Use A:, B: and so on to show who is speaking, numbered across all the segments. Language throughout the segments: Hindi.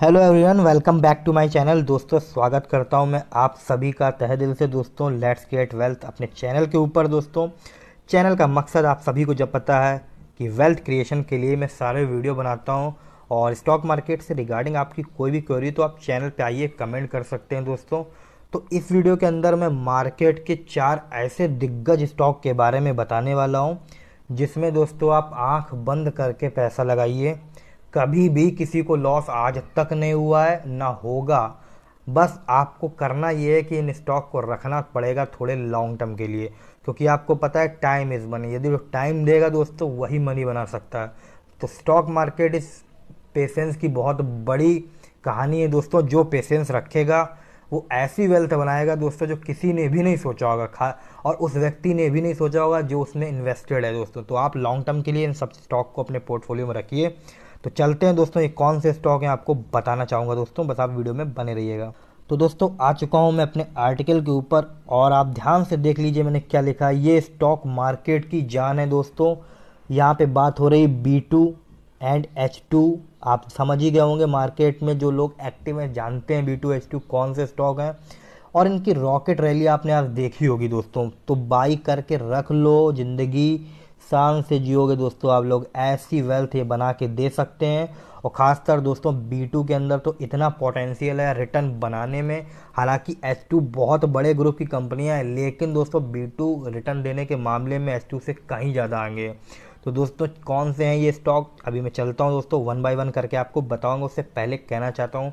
A: hello everyone welcome back to my channel दोस्तों स्वागत करता हूं मैं आप सभी का तहे दिल से दोस्तों लेट्स गेट वेल्थ अपने चैनल के ऊपर दोस्तों चैनल का मकसद आप सभी को जब पता है कि वेल्थ क्रिएशन के लिए मैं सारे वीडियो बनाता हूं और स्टॉक मार्केट से रिगार्डिंग आपकी कोई भी क्वेरी तो आप चैनल पर आइए कमेंट कर सकते हैं दोस्तों तो इस वीडियो के अंदर मैं मार्केट के चार ऐसे दिग्गज स्टॉक के बारे में बताने वाला हूँ जिसमें दोस्तों आप आँख बंद करके पैसा लगाइए कभी भी किसी को लॉस आज तक नहीं हुआ है ना होगा बस आपको करना ये है कि इन स्टॉक को रखना पड़ेगा थोड़े लॉन्ग टर्म के लिए क्योंकि आपको पता है टाइम इज़ मनी यदि वो टाइम देगा दोस्तों वही मनी बना सकता है तो स्टॉक मार्केट इस पेशेंस की बहुत बड़ी कहानी है दोस्तों जो पेशेंस रखेगा वो ऐसी वेल्थ बनाएगा दोस्तों जो किसी ने भी नहीं सोचा होगा खा और उस व्यक्ति ने भी नहीं सोचा होगा जो उसमें इन्वेस्टेड है दोस्तों तो आप लॉन्ग टर्म के लिए इन सब स्टॉक को अपने पोर्टफोलियो में रखिए तो चलते हैं दोस्तों ये कौन से स्टॉक हैं आपको बताना चाहूँगा दोस्तों बस आप वीडियो में बने रहिएगा तो दोस्तों आ चुका हूँ मैं अपने आर्टिकल के ऊपर और आप ध्यान से देख लीजिए मैंने क्या लिखा ये स्टॉक मार्केट की जान है दोस्तों यहाँ पे बात हो रही B two and H two आप समझ ही गए होंगे मार्केट में जो लोग एक्टिव हैं जानते हैं बी टू एच टू कौन से स्टॉक हैं और इनकी रॉकेट रैली आपने आज देखी होगी दोस्तों तो बाई करके रख लो ज़िंदगी शान से जियोगे दोस्तों आप लोग ऐसी वेल्थ ये बना के दे सकते हैं और ख़ासकर दोस्तों बी टू के अंदर तो इतना पोटेंशियल है रिटर्न बनाने में हालांकि एस टू बहुत बड़े ग्रुप की कंपनियां हैं लेकिन दोस्तों बी टू रिटर्न देने के मामले में एस टू से कहीं ज़्यादा आगे तो दोस्तों कौन से हैं ये स्टॉक अभी मैं चलता हूँ दोस्तों वन बाई वन करके आपको बताऊँगा उससे पहले कहना चाहता हूँ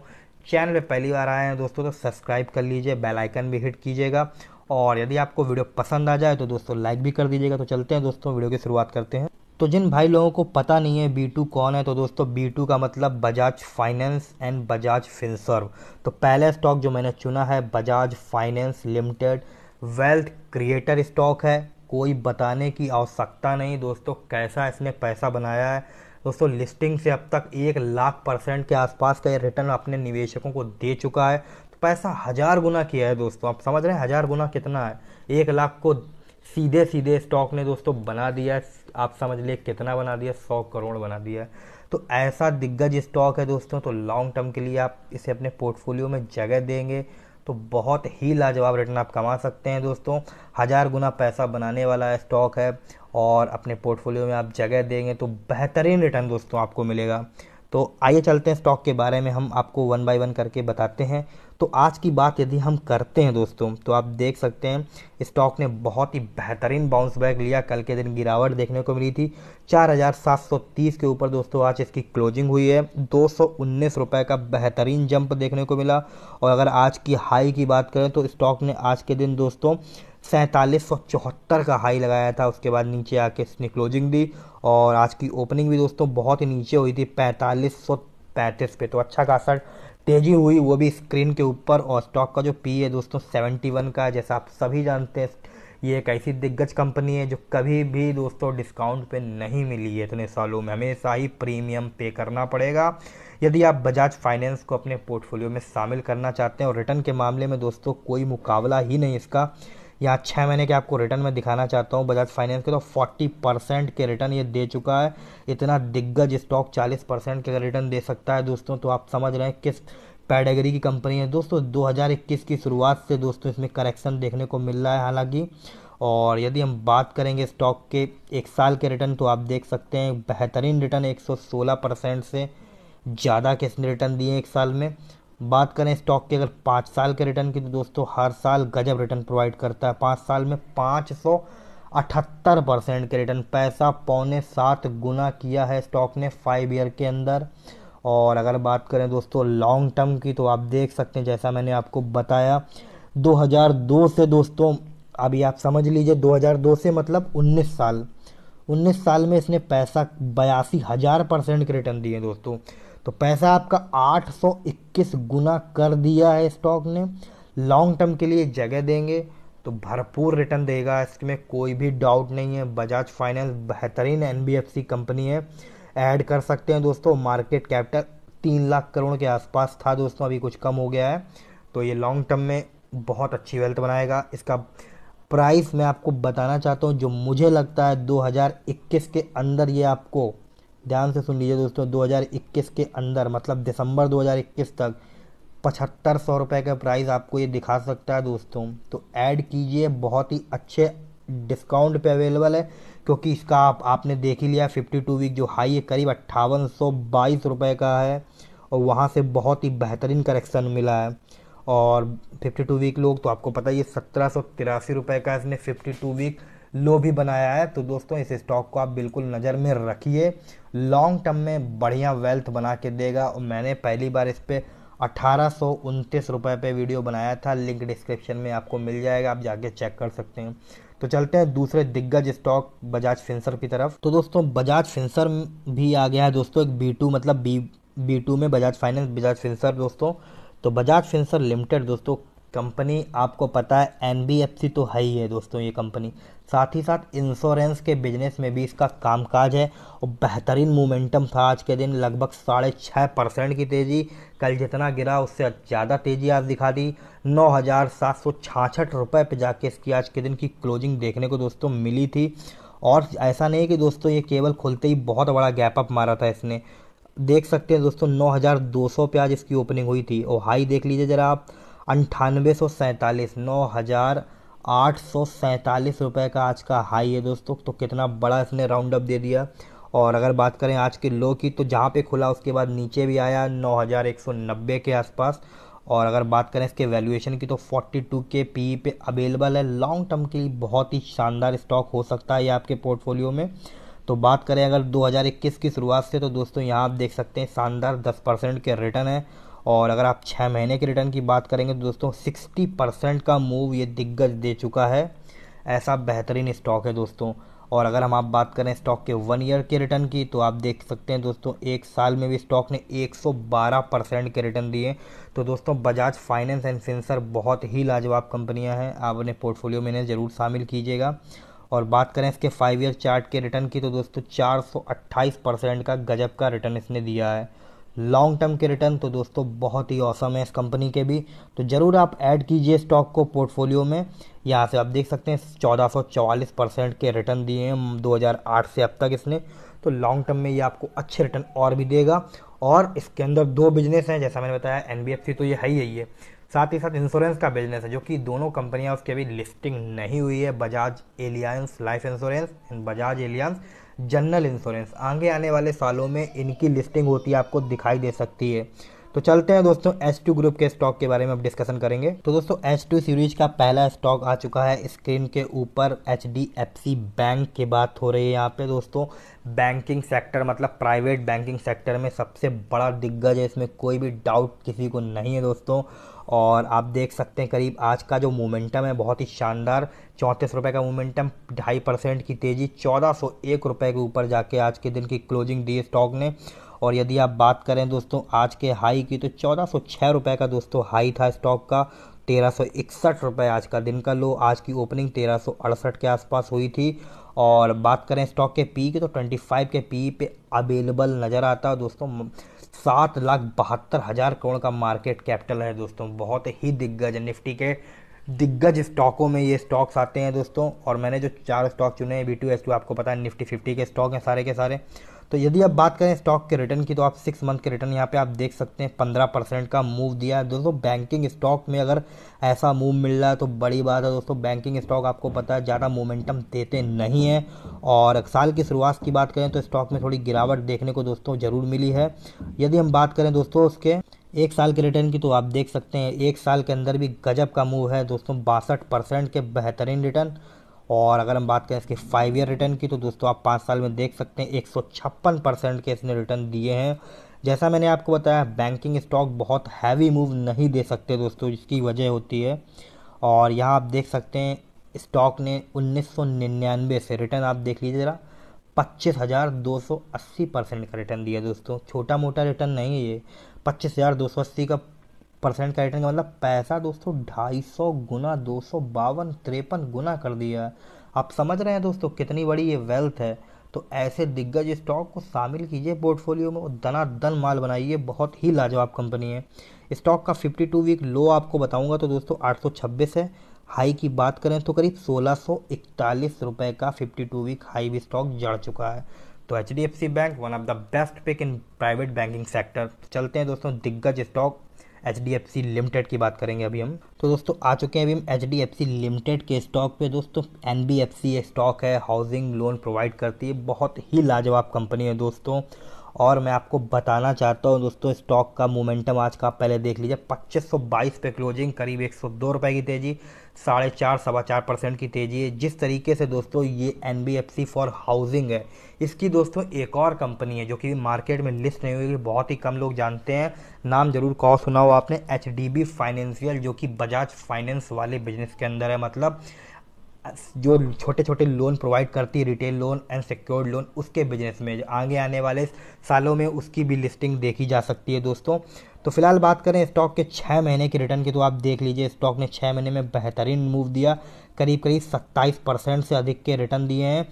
A: चैनल पर पहली बार आए हैं दोस्तों तो सब्सक्राइब कर लीजिए बेलाइकन भी हिट कीजिएगा और यदि आपको वीडियो पसंद आ जाए तो दोस्तों लाइक भी कर दीजिएगा तो चलते हैं दोस्तों वीडियो की शुरुआत करते हैं तो जिन भाई लोगों को पता नहीं है बी टू कौन है तो दोस्तों बी टू का मतलब बजाज फाइनेंस एंड बजाज फिनसर्व तो पहला स्टॉक जो मैंने चुना है Bajaj Finance limited wealth creator stock है कोई बताने की आवश्यकता नहीं दोस्तों कैसा इसने पैसा बनाया है दोस्तों लिस्टिंग से अब तक एक लाख परसेंट के आसपास का ये रिटर्न अपने निवेशकों को दे चुका है पैसा हजार गुना किया है दोस्तों आप समझ रहे हैं हजार गुना कितना है एक लाख को सीधे सीधे स्टॉक ने दोस्तों बना दिया आप समझ लिए कितना बना दिया सौ करोड़ बना दिया तो ऐसा दिग्गज स्टॉक है दोस्तों तो लॉन्ग टर्म के लिए आप इसे अपने पोर्टफोलियो में जगह देंगे तो बहुत ही लाजवाब रिटर्न आप कमा सकते हैं दोस्तों हज़ार गुना पैसा बनाने वाला स्टॉक है और अपने पोर्टफोलियो में आप जगह देंगे तो बेहतरीन रिटर्न दोस्तों आपको मिलेगा तो आइए चलते हैं स्टॉक के बारे में हम आपको वन बाय वन करके बताते हैं तो आज की बात यदि हम करते हैं दोस्तों तो आप देख सकते हैं स्टॉक ने बहुत ही बेहतरीन बाउंस बैक लिया कल के दिन गिरावट देखने को मिली थी 4,730 के ऊपर दोस्तों आज इसकी क्लोजिंग हुई है दो रुपए का बेहतरीन जंप देखने को मिला और अगर आज की हाई की बात करें तो स्टॉक ने आज के दिन दोस्तों सैंतालीस का हाई लगाया था उसके बाद नीचे आके इसने क्लोजिंग दी और आज की ओपनिंग भी दोस्तों बहुत ही नीचे हुई थी पैंतालीस सौ पैंतीस पे तो अच्छा खासा तेजी हुई वो भी स्क्रीन के ऊपर और स्टॉक का जो पी है दोस्तों सेवेंटी वन का जैसा आप सभी जानते हैं ये एक ऐसी दिग्गज कंपनी है जो कभी भी दोस्तों डिस्काउंट पे नहीं मिली है इतने सालों में हमेशा ही प्रीमियम पे करना पड़ेगा यदि आप बजाज फाइनेंस को अपने पोर्टफोलियो में शामिल करना चाहते हैं और रिटर्न के मामले में दोस्तों कोई मुकाबला ही नहीं इसका यहाँ छः महीने के आपको रिटर्न में दिखाना चाहता हूँ बजाज फाइनेंस के तो फोर्टी परसेंट के रिटर्न ये दे चुका है इतना दिग्गज स्टॉक चालीस परसेंट के रिटर्न दे सकता है दोस्तों तो आप समझ रहे हैं किस पैडेगरी की कंपनी है दोस्तों 2021 की शुरुआत से दोस्तों इसमें करेक्शन देखने को मिल रहा है हालांकि और यदि हम बात करेंगे स्टॉक के एक साल के रिटर्न तो आप देख सकते हैं बेहतरीन रिटर्न एक परसेंट से ज़्यादा किसने रिटर्न दिए एक साल में बात करें स्टॉक की अगर पाँच साल के रिटर्न की तो दोस्तों हर साल गजब रिटर्न प्रोवाइड करता है पाँच साल में पाँच सौ अठहत्तर परसेंट के रिटर्न पैसा पौने सात गुना किया है स्टॉक ने फाइव ईयर के अंदर और अगर बात करें दोस्तों लॉन्ग टर्म की तो आप देख सकते हैं जैसा मैंने आपको बताया 2002 से दोस्तों अभी आप समझ लीजिए 2002 से मतलब 19 साल 19 साल में इसने पैसा बयासी हज़ार परसेंट के रिटर्न दिए दोस्तों तो पैसा आपका 821 गुना कर दिया है स्टॉक ने लॉन्ग टर्म के लिए जगह देंगे तो भरपूर रिटर्न देगा इसमें कोई भी डाउट नहीं है बजाज फाइनेंस बेहतरीन एन कंपनी है ऐड कर सकते हैं दोस्तों मार्केट कैपिटल तीन लाख करोड़ के आसपास था दोस्तों अभी कुछ कम हो गया है तो ये लॉन्ग टर्म में बहुत अच्छी वेल्थ बनाएगा इसका प्राइस मैं आपको बताना चाहता हूँ जो मुझे लगता है 2021 के अंदर ये आपको ध्यान से सुन लीजिए दोस्तों 2021 के अंदर मतलब दिसंबर 2021 तक पचहत्तर सौ रुपये का प्राइस आपको ये दिखा सकता है दोस्तों तो ऐड कीजिए बहुत ही अच्छे डिस्काउंट पे अवेलेबल है क्योंकि इसका आप आपने देख ही लिया फिफ्टी टू वीक जो हाई है करीब अट्ठावन सौ बाईस रुपये का है और वहाँ से बहुत ही बेहतरीन करेक्शन मिला है और फिफ्टी टू वीक लोग तो आपको पता ही है सत्रह सौ तिरासी रुपये का इसने फिफ्टी टू वीक लो भी बनाया है तो दोस्तों इस स्टॉक को आप बिल्कुल नज़र में रखिए लॉन्ग टर्म में बढ़िया वेल्थ बना के देगा और मैंने पहली बार इस पर अठारह सौ उनतीस रुपये वीडियो बनाया था लिंक डिस्क्रिप्शन में आपको मिल जाएगा आप जाके चेक कर सकते हैं तो चलते हैं दूसरे दिग्गज स्टॉक बजाज फिंसर की तरफ तो दोस्तों बजाज फिंसर भी आ गया है दोस्तों एक बी टू मतलब बी बी टू में बजाज फाइनेंस बजाज फिंसर दोस्तों तो बजाज फिंसर लिमिटेड दोस्तों कंपनी आपको पता है एन तो है ही है दोस्तों ये कंपनी साथ ही साथ इंश्योरेंस के बिजनेस में भी इसका कामकाज है और बेहतरीन मोमेंटम था आज के दिन लगभग साढ़े छः परसेंट की तेज़ी कल जितना गिरा उससे ज़्यादा तेज़ी आज दिखा दी नौ हज़ार सात सौ छाछठ रुपये पर जाके इसकी आज के दिन की क्लोजिंग देखने को दोस्तों मिली थी और ऐसा नहीं कि दोस्तों ये केबल खुलते ही बहुत बड़ा गैप अप मारा था इसने देख सकते हैं दोस्तों नौ हज़ार दो सौ पे आज इसकी ओपनिंग हुई थी और हाई देख लीजिए ज़रा आप अंठानवे सौ सैंतालीस नौ हज़ार आठ सौ सैंतालीस रुपये का आज का हाई है दोस्तों तो कितना बड़ा इसने राउंड अप दे दिया और अगर बात करें आज के लो की तो जहाँ पे खुला उसके बाद नीचे भी आया नौ हज़ार एक सौ नब्बे के आसपास और अगर बात करें इसके वैल्यूएशन की तो 42 के पी पे अवेलेबल है लॉन्ग टर्म के लिए बहुत ही शानदार स्टॉक हो सकता है ये आपके पोर्टफोलियो में तो बात करें अगर 2021 की शुरुआत से तो दोस्तों यहाँ आप देख सकते हैं शानदार 10 परसेंट के रिटर्न है और अगर आप छः महीने के रिटर्न की बात करेंगे तो दोस्तों सिक्सटी परसेंट का मूव ये दिग्गज दे चुका है ऐसा बेहतरीन स्टॉक है दोस्तों और अगर हम आप बात करें स्टॉक के वन ईयर के रिटर्न की तो आप देख सकते हैं दोस्तों एक साल में भी स्टॉक ने 112 परसेंट के रिटर्न दिए तो दोस्तों बजाज फाइनेंस एंड सेंसर बहुत ही लाजवाब कंपनियां हैं आप अपने पोर्टफोलियो में इन्हें ज़रूर शामिल कीजिएगा और बात करें इसके फाइव ईयर चार्ट के रिटर्न की तो दोस्तों चार परसेंट का गजब का रिटर्न इसने दिया है लॉन्ग टर्म के रिटर्न तो दोस्तों बहुत ही औसम है इस कंपनी के भी तो ज़रूर आप ऐड कीजिए स्टॉक को पोर्टफोलियो में यहाँ से आप देख सकते हैं चौदह परसेंट के रिटर्न दिए हैं 2008 से अब तक इसने तो लॉन्ग टर्म में ये आपको अच्छे रिटर्न और भी देगा और इसके अंदर दो बिजनेस हैं जैसा मैंने बताया एन तो ये है ही है साथ ही साथ इंश्योरेंस का बिजनेस है जो कि दोनों कंपनियां उसके अभी लिस्टिंग नहीं हुई है Bajaj Allianz life insurance and Bajaj Allianz general insurance आगे आने वाले सालों में इनकी लिस्टिंग होती है आपको दिखाई दे सकती है तो चलते हैं दोस्तों टू ग्रुप के स्टॉक के बारे में अब डिस्कशन करेंगे तो दोस्तों टू सीरीज का पहला स्टॉक आ चुका है स्क्रीन के ऊपर H D F C bank की बात हो रही है यहाँ पे दोस्तों बैंकिंग सेक्टर मतलब प्राइवेट बैंकिंग सेक्टर में सबसे बड़ा दिग्गज है इसमें कोई भी डाउट किसी को नहीं है दोस्तों और आप देख सकते हैं करीब आज का जो मोमेंटम है बहुत ही शानदार चौंतीस रुपये का मोमेंटम ढाई परसेंट की तेज़ी चौदह सौ एक रुपये के ऊपर जाके आज के दिन की क्लोजिंग दी स्टॉक ने और यदि आप बात करें दोस्तों आज के हाई की तो चौदह सौ छः रुपये का दोस्तों हाई था स्टॉक का तेरह सौ इकसठ रुपये आज का दिन का लो आज की ओपनिंग तेरह सौ अड़सठ के आसपास हुई थी और बात करें स्टॉक के पी की तो ट्वेंटी फाइव के पी पे अवेलेबल नज़र आता है दोस्तों सात लाख बहत्तर हज़ार करोड़ का मार्केट कैपिटल है दोस्तों बहुत ही दिग्गज निफ्टी के दिग्गज स्टॉकों में ये स्टॉक्स आते हैं दोस्तों और मैंने जो चार स्टॉक चुने हैं बी टू एस टू आपको पता है निफ्टी फिफ्टी के स्टॉक हैं सारे के सारे तो यदि आप बात करें स्टॉक के रिटर्न की तो आप सिक्स मंथ के रिटर्न यहाँ पे आप देख सकते हैं पंद्रह परसेंट का मूव दिया है दोस्तों बैंकिंग स्टॉक में अगर ऐसा मूव मिल रहा है तो बड़ी बात है दोस्तों बैंकिंग स्टॉक आपको पता है ज़्यादा मोमेंटम देते नहीं हैं और साल की शुरुआत की बात करें तो स्टॉक में थोड़ी गिरावट देखने को दोस्तों ज़रूर मिली है यदि हम बात करें दोस्तों उसके एक साल के रिटर्न की तो आप देख सकते हैं एक साल के अंदर भी गजब का मूव है दोस्तों बासठ परसेंट के बेहतरीन रिटर्न और अगर हम बात करें इसके फाइव ईयर रिटर्न की तो दोस्तों आप पाँच साल में देख सकते हैं एक परसेंट के इसने रिटर्न दिए हैं जैसा मैंने आपको बताया बैंकिंग स्टॉक बहुत हैवी मूव नहीं दे सकते दोस्तों जिसकी वजह होती है और यहाँ आप देख सकते हैं स्टॉक ने 1999 से रिटर्न आप देख लीजिए ज़रा पच्चीस हज़ार दो सौ अस्सी परसेंट का रिटर्न दिया दोस्तों छोटा मोटा रिटर्न नहीं है ये पच्चीस हज़ार दो सौ अस्सी का परसेंट का रिटर्न का मतलब पैसा दोस्तों ढाई सौ गुना दो सौ बावन तिरपन गुना कर दिया है आप समझ रहे हैं दोस्तों कितनी बड़ी ये वेल्थ है तो ऐसे दिग्गज स्टॉक को शामिल कीजिए पोर्टफोलियो में और दन माल बनाइए बहुत ही लाजवाब कंपनी है स्टॉक का 52 वीक लो आपको बताऊंगा तो दोस्तों 826 है हाई की बात करें तो करीब सोलह रुपए का 52 वीक हाई भी स्टॉक जड़ चुका है तो H bank one of the best pick in private banking sector चलते हैं दोस्तों दिग्गज stock H D F C limited की बात करेंगे अभी हम तो दोस्तों आ चुके हैं अभी हम H D F C limited के स्टॉक पे दोस्तों N B F C stock है हाउसिंग लोन प्रोवाइड करती है बहुत ही लाजवाब कंपनी है दोस्तों और मैं आपको बताना चाहता हूँ दोस्तों स्टॉक का मोमेंटम आज का आप पहले देख लीजिए बाईस पे क्लोजिंग करीब एक सौ दो रुपए की तेज़ी साढ़े चार सवा चार परसेंट की तेज़ी है जिस तरीके से दोस्तों ये N B F C for housing है इसकी दोस्तों एक और कंपनी है जो कि मार्केट में लिस्ट नहीं हुई बहुत ही कम लोग जानते हैं नाम जरूर कॉ सुना हो आपने एच डी बी फाइनेंशियल जो कि बजाज फाइनेंस वाले बिजनेस के अंदर है मतलब जो छोटे छोटे लोन प्रोवाइड करती है retail loan and secured loan उसके बिजनेस में आगे आने वाले सालों में उसकी भी लिस्टिंग देखी जा सकती है दोस्तों तो फिलहाल बात करें स्टॉक के छः महीने के रिटर्न की तो आप देख लीजिए स्टॉक ने छः महीने में बेहतरीन मूव दिया करीब करीब सत्ताईस परसेंट से अधिक के रिटर्न दिए हैं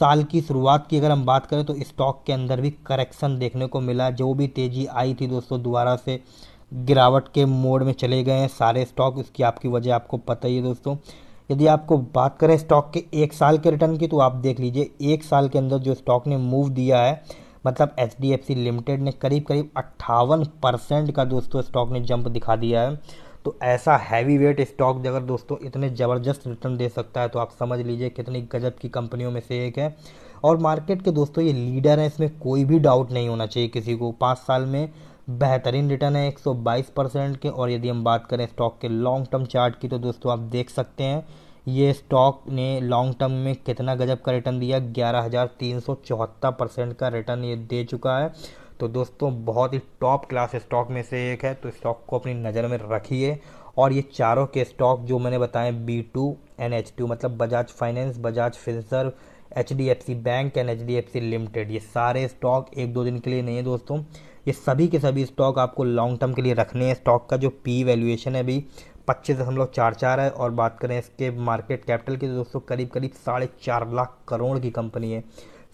A: साल की शुरुआत की अगर हम बात करें तो स्टॉक के अंदर भी करेक्शन देखने को मिला जो भी तेज़ी आई थी दोस्तों दोबारा से गिरावट के मोड में चले गए हैं सारे स्टॉक इसकी आपकी वजह आपको पता ही है दोस्तों यदि आपको बात करें स्टॉक के एक साल के रिटर्न की तो आप देख लीजिए एक साल के अंदर जो स्टॉक ने मूव दिया है मतलब H D F C limited ने करीब करीब अट्ठावन परसेंट का दोस्तों स्टॉक ने जंप दिखा दिया है तो ऐसा हैवी वेट स्टॉक अगर दोस्तों इतने ज़बरदस्त रिटर्न दे सकता है तो आप समझ लीजिए कितनी गजब की कंपनियों में से एक है और मार्केट के दोस्तों ये लीडर हैं इसमें कोई भी डाउट नहीं होना चाहिए किसी को पाँच साल में बेहतरीन रिटर्न है 122 परसेंट के और यदि हम बात करें स्टॉक के लॉन्ग टर्म चार्ट की तो दोस्तों आप देख सकते हैं ये स्टॉक ने लॉन्ग टर्म में कितना गजब का रिटर्न दिया ग्यारह हज़ार तीन सौ चौहत्तर परसेंट का रिटर्न ये दे चुका है तो दोस्तों बहुत ही टॉप क्लास स्टॉक में से एक है तो स्टॉक को अपनी नज़र में रखिए और ये चारों के स्टॉक जो मैंने बताए B two and H two मतलब Bajaj Finance Bajaj Finserv H D F C bank and H D F C limited ये सारे स्टॉक एक दो दिन के लिए नहीं है दोस्तों ये सभी के सभी स्टॉक आपको लॉन्ग टर्म के लिए रखने हैं स्टॉक का जो पी वैल्यूएशन है अभी पच्चीस दशमलव चार चार है और बात करें इसके मार्केट कैपिटल की तो दोस्तों करीब करीब साढ़े चार लाख करोड़ की कंपनी है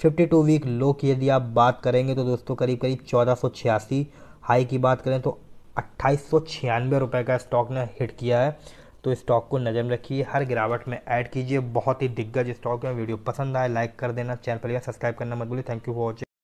A: फिफ्टी टू वीक लो की यदि आप बात करेंगे तो दोस्तों करीब करीब चौदह सौ छियासी हाई की बात करें तो अट्ठाईस सौ छियानवे रुपये का स्टॉक ने हिट किया है तो स्टॉक को नज़र में रखिए हर गिरावट में ऐड कीजिए बहुत ही दिग्गज स्टॉक है वीडियो पसंद आए लाइक कर देना चैनल पर सब्सक्राइब करना मत भूलिए थैंक यू फॉर वॉचिंग